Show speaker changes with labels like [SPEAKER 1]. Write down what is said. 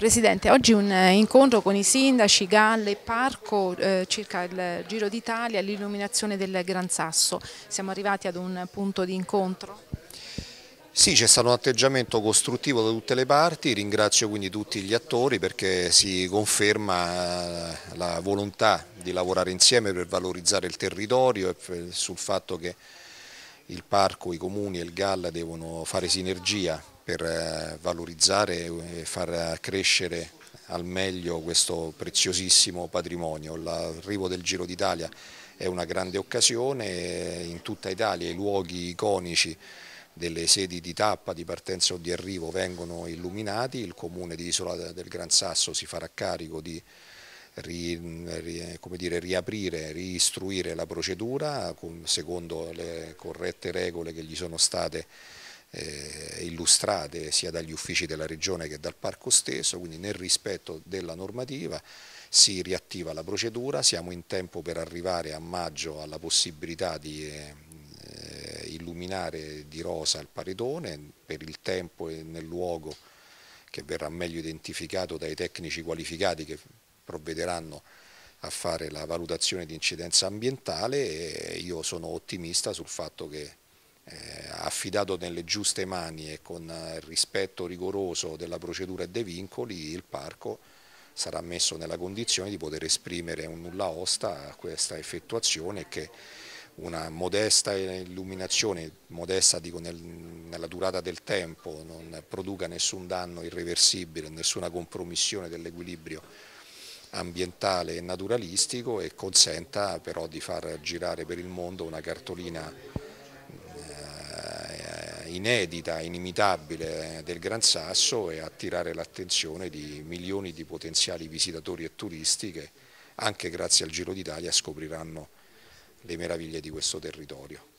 [SPEAKER 1] Presidente, oggi un eh, incontro con i sindaci, Galle e Parco eh, circa il Giro d'Italia l'illuminazione del Gran Sasso. Siamo arrivati ad un punto di incontro? Sì, c'è stato un atteggiamento costruttivo da tutte le parti, ringrazio quindi tutti gli attori perché si conferma eh, la volontà di lavorare insieme per valorizzare il territorio e sul fatto che il parco, i comuni e il Galla devono fare sinergia per eh, valorizzare e far crescere al meglio questo preziosissimo patrimonio. L'arrivo del Giro d'Italia è una grande occasione, in tutta Italia i luoghi iconici delle sedi di tappa, di partenza o di arrivo vengono illuminati, il comune di Isola del Gran Sasso si farà carico di ri, ri, dire, riaprire, riistruire la procedura secondo le corrette regole che gli sono state eh, illustrate sia dagli uffici della Regione che dal Parco stesso, quindi nel rispetto della normativa si riattiva la procedura, siamo in tempo per arrivare a maggio alla possibilità di eh, eh, illuminare di rosa il paredone per il tempo e nel luogo che verrà meglio identificato dai tecnici qualificati che provvederanno a fare la valutazione di incidenza ambientale e io sono ottimista sul fatto che eh, affidato nelle giuste mani e con eh, il rispetto rigoroso della procedura e dei vincoli, il parco sarà messo nella condizione di poter esprimere un nulla osta a questa effettuazione che una modesta illuminazione, modesta dico nel, nella durata del tempo, non produca nessun danno irreversibile, nessuna compromissione dell'equilibrio ambientale e naturalistico e consenta però di far girare per il mondo una cartolina eh, inedita, inimitabile eh, del Gran Sasso e attirare l'attenzione di milioni di potenziali visitatori e turisti che anche grazie al Giro d'Italia scopriranno le meraviglie di questo territorio.